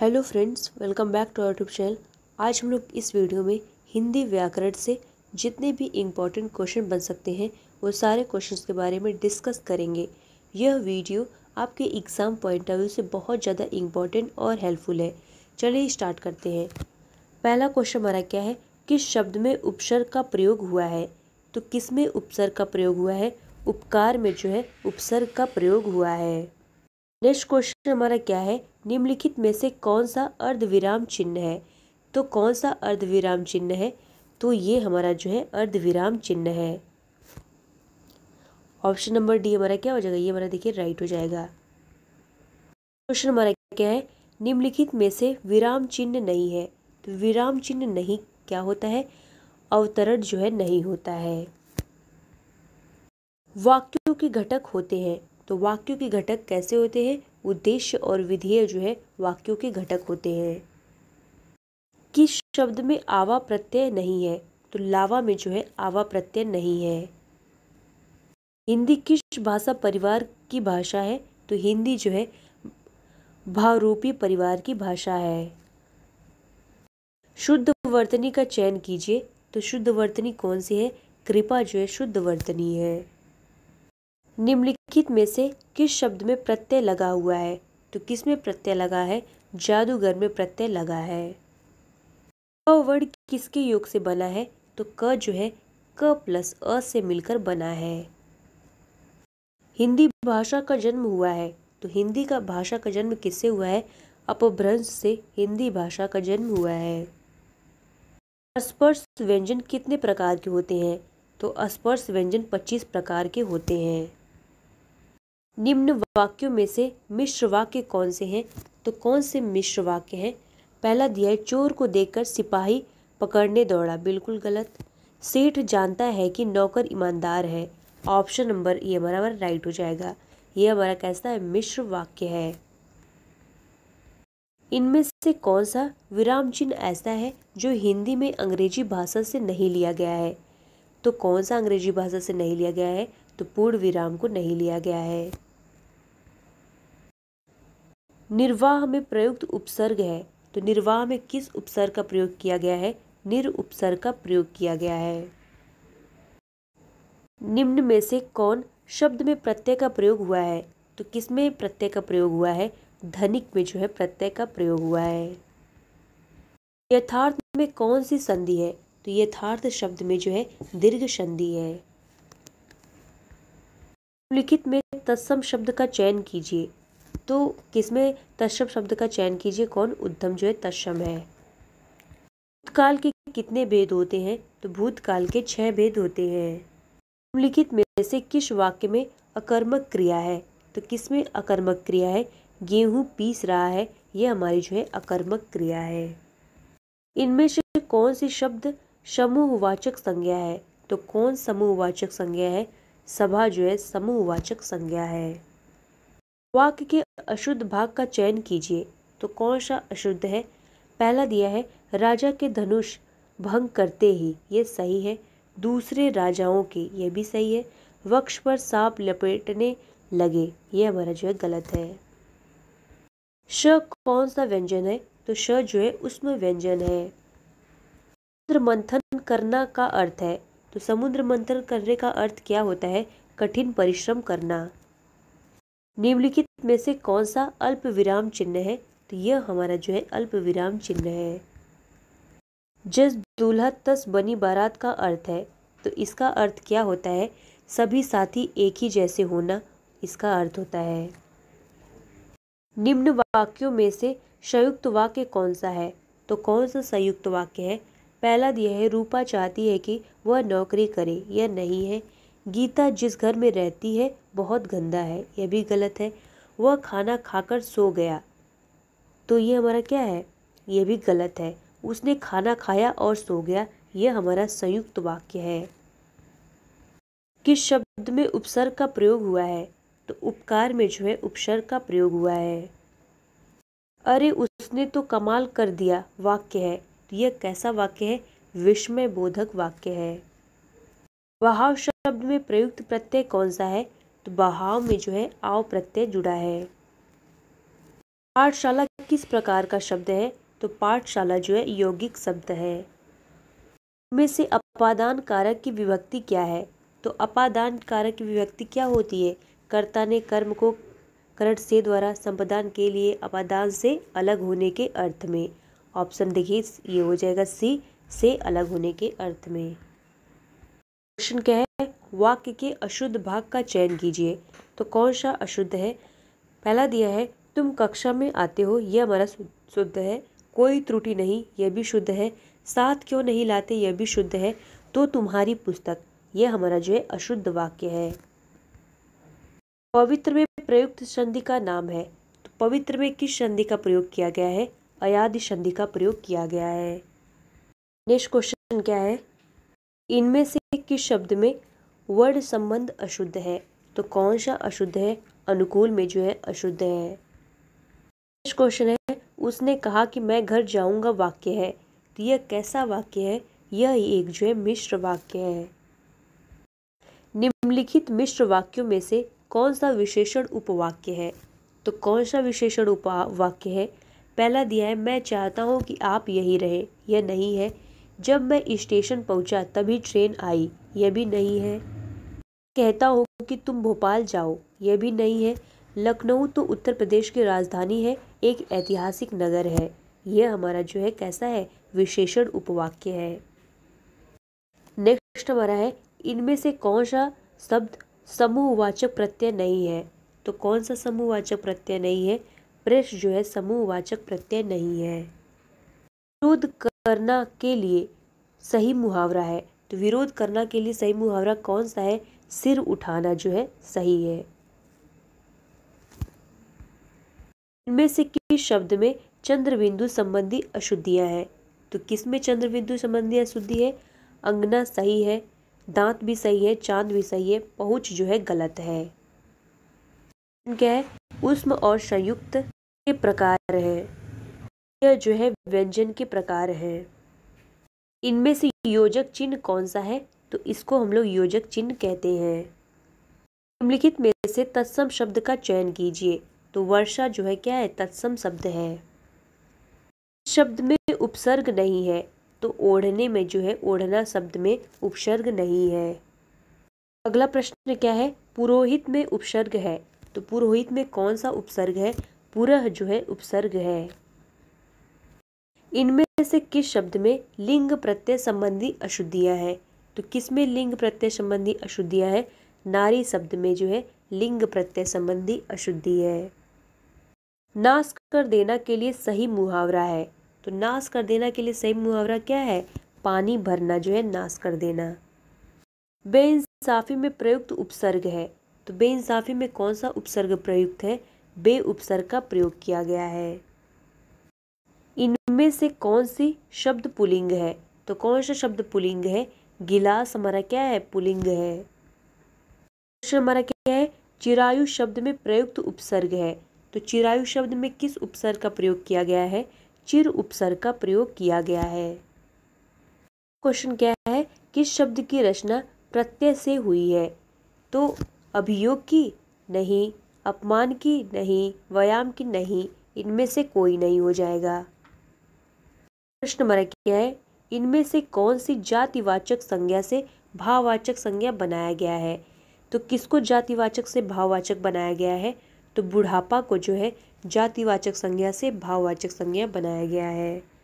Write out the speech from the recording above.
hello friends welcome back to YouTube channel आज हम लोग इस वीडियो में हिंदी व्याकरण से जितने भी इम्पोर्टेंट क्वेश्चन बन सकते हैं वो सारे क्वेश्चंस के बारे में डिस्कस करेंगे यह वीडियो आपके एग्ज़ाम पॉइंट ऑफ व्यू से बहुत ज़्यादा इम्पॉर्टेंट और हेल्पफुल है चलिए स्टार्ट करते हैं पहला क्वेश्चन हमारा क्या है किस शब्द में उपसर्ग का प्रयोग हुआ है तो किस में उपसर्ग का प्रयोग हुआ है उपकार में जो है उपसर्ग का प्रयोग हुआ है नेक्स्ट क्वेश्चन हमारा क्या है निम्नलिखित में से कौन सा अर्धविराम चिन्ह है तो कौन सा अर्धविराम चिन्ह है तो ये हमारा जो है अर्धविराम चिन्ह है ऑप्शन नंबर डी हमारा क्या हो जाएगा ये हमारा देखिए राइट हो जाएगा क्वेश्चन हमारा क्या है निम्नलिखित में से विराम चिन्ह नहीं है तो विराम चिन्ह नहीं क्या होता है अवतरण जो है नहीं होता है वाक्यों के घटक होते हैं तो वाक्यों के घटक कैसे होते हैं उद्देश्य और विधेय जो है वाक्यों के घटक होते हैं किस शब्द में आवा प्रत्यय नहीं है तो लावा में जो है आवा प्रत्यय नहीं है हिंदी किस भाषा परिवार की भाषा है तो हिंदी जो है भावरूपी परिवार की भाषा है शुद्ध वर्तनी का चयन कीजिए तो शुद्ध वर्तनी कौन सी है कृपा जो है शुद्ध वर्तनी है निम्नलिखित में से किस शब्द में प्रत्यय लगा हुआ है तो किस में प्रत्यय लगा है जादूगर में प्रत्यय लगा है क वर्ड किसके योग से बना है तो क जो है क प्लस अ से मिलकर बना है हिंदी भाषा का जन्म हुआ है तो हिंदी का भाषा का जन्म किससे हुआ है अपभ्रंश से हिंदी भाषा का जन्म हुआ है स्पर्श व्यंजन कितने प्रकार के होते हैं तो स्पर्श व्यंजन पच्चीस प्रकार के होते हैं निम्न वाक्यों में से मिश्र वाक्य कौन से हैं तो कौन से मिश्र वाक्य हैं पहला दिया है चोर को देखकर सिपाही पकड़ने दौड़ा बिल्कुल गलत सेठ जानता है कि नौकर ईमानदार है ऑप्शन नंबर ये हमारा हमारा राइट हो जाएगा ये हमारा कैसा है मिश्र वाक्य है इनमें से कौन सा विराम चिन्ह ऐसा है जो हिंदी में अंग्रेजी भाषा से नहीं लिया गया है तो कौन सा अंग्रेजी भाषा से नहीं लिया गया है तो पूर्ण विराम को नहीं लिया गया है निर्वाह में प्रयुक्त उपसर्ग है तो निर्वाह में किस उपसर्ग का प्रयोग किया गया है निर उपसर्ग का प्रयोग किया गया है निम्न में से कौन शब्द में प्रत्यय का प्रयोग हुआ है तो किस में प्रत्यय का प्रयोग हुआ है धनिक में जो है प्रत्यय का प्रयोग हुआ है यथार्थ में कौन सी संधि है तो यथार्थ शब्द में जो है दीर्घ संधि है लिखित में तत्सम शब्द का चयन कीजिए तो किसमें तत्सम शब्द का चयन कीजिए कौन उद्धम जो है तत्सम है भूतकाल के कितने भेद होते हैं तो भूतकाल के छह भेद होते हैं निम्नलिखित में से किस वाक्य में अकर्मक क्रिया है तो किसमें अकर्मक क्रिया है गेहूं पीस रहा है ये हमारी जो है अकर्मक क्रिया है इनमें से कौन सी शब्द समूहवाचक संज्ञा है तो कौन समूहवाचक संज्ञा है सभा जो है समूहवाचक संज्ञा है वाक्य के अशुद्ध भाग का चयन कीजिए तो कौन सा अशुद्ध है पहला दिया है राजा के धनुष भंग करते ही ये सही है दूसरे राजाओं के ये भी सही है वक्ष पर सांप लपेटने लगे ये हमारा जो है गलत है श कौन सा व्यंजन है तो श जो है उसमें व्यंजन है समुद्र मंथन करना का अर्थ है तो समुद्र मंथन करने का अर्थ क्या होता है कठिन परिश्रम करना निम्नलिखित में से कौन सा अल्प विराम चिन्ह है तो यह हमारा जो है अल्प विराम चिन्ह है जस दूल्हा तस बनी बारात का अर्थ है तो इसका अर्थ क्या होता है सभी साथी एक ही जैसे होना इसका अर्थ होता है निम्न वाक्यों में से संयुक्त वाक्य कौन सा है तो कौन सा संयुक्त वाक्य है पहला दिया है रूपा चाहती है कि वह नौकरी करे यह नहीं है गीता जिस घर में रहती है बहुत गंदा है यह भी गलत है वह खाना खाकर सो गया तो ये हमारा क्या है ये भी गलत है उसने खाना खाया और सो गया यह हमारा संयुक्त वाक्य है किस शब्द में उपसर्ग का प्रयोग हुआ है तो उपकार में जो है उपसर्ग का प्रयोग हुआ है अरे उसने तो कमाल कर दिया वाक्य है तो यह कैसा वाक्य है विस्मय बोधक वाक्य है वहाव शब्द में प्रयुक्त प्रत्यय कौन सा है तो बहाव में जो है आव प्रत्यय जुड़ा है पाठशाला किस प्रकार का शब्द है तो पाठशाला जो है यौगिक शब्द है में से अपादान कारक की विभक्ति क्या है तो अपादान कारक की विभक्ति क्या होती है कर्ता ने कर्म को करण से द्वारा संपदान के लिए अपादान से अलग होने के अर्थ में ऑप्शन देखिए ये हो जाएगा सी से अलग होने के अर्थ में क्वेश्चन क्या है वाक्य के अशुद्ध भाग का चयन कीजिए तो कौन सा अशुद्ध है पहला दिया है तुम कक्षा में आते हो यह हमारा शुद्ध है कोई त्रुटि नहीं यह भी शुद्ध है साथ क्यों नहीं लाते यह भी शुद्ध है तो तुम्हारी पुस्तक यह हमारा जो है अशुद्ध वाक्य है पवित्र में प्रयुक्त संधि का नाम है तो पवित्र में किस संधि का प्रयोग किया गया है अयाध संधि का प्रयोग किया गया है नेक्स्ट क्वेश्चन क्या है इनमें से किस शब्द में वर्ण संबंध अशुद्ध है तो कौन सा अशुद्ध है अनुकूल में जो है अशुद्ध है नेक्स्ट क्वेश्चन है उसने कहा कि मैं घर जाऊंगा वाक्य है तो यह कैसा वाक्य है यह एक जो है मिश्र वाक्य है निम्नलिखित मिश्र वाक्यों में से कौन सा विशेषण उपवाक्य है तो कौन सा विशेषण उपवाक्य है पहला दिया है मैं चाहता हूँ कि आप यही रहें यह नहीं है जब मैं स्टेशन पहुंचा तभी ट्रेन आई यह भी नहीं है कहता हो कि तुम भोपाल जाओ यह भी नहीं है लखनऊ तो उत्तर प्रदेश की राजधानी है एक ऐतिहासिक नगर है यह हमारा जो है कैसा है विशेषण उपवाक्य है नेक्स्ट हमारा है इनमें से कौन सा शब्द समूहवाचक प्रत्यय नहीं है तो कौन सा समूहवाचक प्रत्यय नहीं है प्रेस जो है समूहवाचक प्रत्यय नहीं है विरोध करना के लिए सही मुहावरा है तो विरोध करना के लिए सही मुहावरा कौन सा है सिर उठाना जो है सही है इनमें से किस शब्द में चंद्रबिंदु संबंधी अशुद्धियां हैं तो किस में चंद्रबिंदु संबंधी अशुद्धि है अंगना सही है दांत भी सही है चांद भी सही है पहुंच जो है गलत है क्या है उष्म और संयुक्त के प्रकार है यह जो है व्यंजन के प्रकार है इनमें से योजक चिन्ह कौन सा है तो इसको हम लोग योजक चिन्ह कहते हैं निम्नलिखित में से तत्सम शब्द का चयन कीजिए तो वर्षा जो है क्या है तत्सम शब्द है शब्द में उपसर्ग नहीं है तो ओढ़ने में जो है ओढ़ना शब्द में उपसर्ग नहीं है अगला प्रश्न क्या है पुरोहित में उपसर्ग है तो पुरोहित में कौन सा उपसर्ग है पुरह जो है उपसर्ग है इनमें से किस शब्द में लिंग प्रत्यय संबंधी अशुद्धियाँ हैं तो किस में लिंग प्रत्यय संबंधी अशुद्धियाँ हैं नारी शब्द में जो है लिंग प्रत्यय संबंधी अशुद्धि है नाश कर देना के लिए सही मुहावरा है तो नाश कर देना के लिए सही मुहावरा क्या है पानी भरना जो है नाश कर देना बेइंसाफी में प्रयुक्त उपसर्ग है तो बेइंसाफी में कौन सा उपसर्ग प्रयुक्त है बे उपसर्ग का प्रयोग किया गया है इनमें से कौन सी शब्द पुलिंग है तो कौन सा शब्द पुलिंग है गिलास हमारा क्या है पुलिंग है प्रश्न हमारा क्या है चिरायु शब्द में प्रयुक्त उपसर्ग है तो चिरायु शब्द में किस उपसर्ग का प्रयोग किया गया है चिर उपसर्ग का प्रयोग किया गया है क्वेश्चन क्या है किस शब्द की रचना प्रत्यय से हुई है तो अभियोग की नहीं अपमान की नहीं व्यायाम की नहीं इनमें से कोई नहीं हो जाएगा प्रश्न नंबर क्या है इनमें से कौन सी जातिवाचक संज्ञा से भाववाचक संज्ञा बनाया गया है तो किसको जातिवाचक से भाववाचक बनाया गया है तो बुढ़ापा को जो है जातिवाचक संज्ञा से भाववाचक संज्ञा बनाया गया है